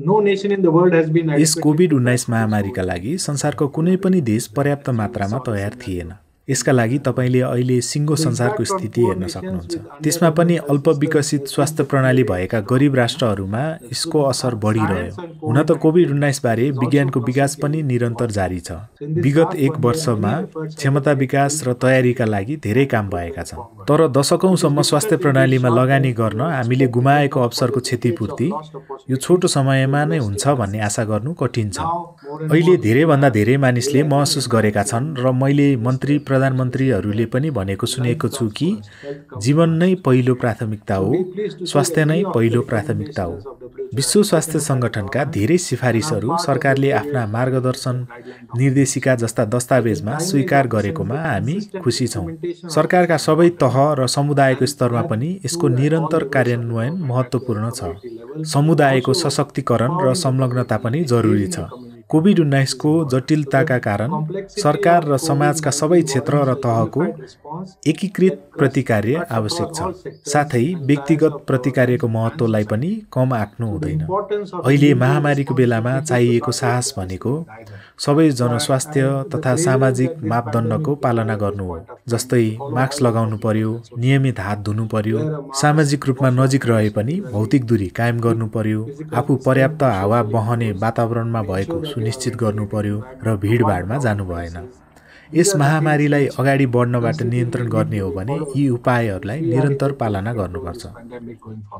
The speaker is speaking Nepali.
यस कोभिड उन्नाइस महामारीका लागि संसारको कुनै पनि देश पर्याप्त मात्रामा तयार थिएन यसका लागि तपाईँले अहिले सिङ्गो संसारको स्थिति हेर्न सक्नुहुन्छ त्यसमा पनि अल्प विकसित स्वास्थ्य प्रणाली भएका गरिब राष्ट्रहरूमा यसको असर बढिरह्यो हुन त कोभिड उन्नाइसबारे विज्ञानको विकास पनि निरन्तर जारी छ विगत एक वर्षमा क्षमता विकास र तयारीका लागि धेरै काम भएका छन् तर दशकौँसम्म स्वास्थ्य प्रणालीमा लगानी गर्न हामीले गुमाएको अवसरको क्षतिपूर्ति यो छोटो समयमा नै हुन्छ भन्ने आशा गर्नु कठिन छ अहिले धेरैभन्दा धेरै मानिसले महसुस गरेका छन् र मैले मन्त्री प्रधानमन्त्रीहरूले पनि भनेको सुनेको छु कि जीवन नै पहिलो प्राथमिकता हो स्वास्थ्य नै पहिलो प्राथमिकता हो विश्व स्वास्थ्य सङ्गठनका धेरै सिफारिसहरू सरकारले आफ्ना मार्गदर्शन निर्देशिका जस्ता दस्तावेजमा स्वीकार गरेकोमा हामी खुसी छौँ सरकारका सबै तह र समुदायको स्तरमा पनि यसको निरन्तर कार्यान्वयन महत्त्वपूर्ण छ समुदायको सशक्तिकरण र संलग्नता पनि जरुरी छ कोभिड उन्नाइसको जटिलताका कारण सरकार र समाजका सबै क्षेत्र र तहको एकीकृत प्रतिकार्य आवश्यक छ साथै व्यक्तिगत प्रतिकार्यको महत्त्वलाई पनि कम आँक्नु हुँदैन अहिले महामारीको बेलामा चाहिएको साहस भनेको सबै जनस्वास्थ्य तथा सामाजिक मापदण्डको पालना गर्नु हो जस्तै मास्क लगाउनु पर्यो नियमित हात धुनु पर्यो सामाजिक रूपमा नजिक रहे पनि भौतिक दूरी कायम गर्नु पर्यो आफू पर्याप्त हावा बहने वातावरणमा भएको सुनिश्चित गर्नु पर्यो र भिडभाडमा जानु भएन यस महामारीलाई अगाडि बढ्नबाट नियन्त्रण गर्ने हो भने यी उपायहरूलाई निरन्तर पालना गर्नुपर्छ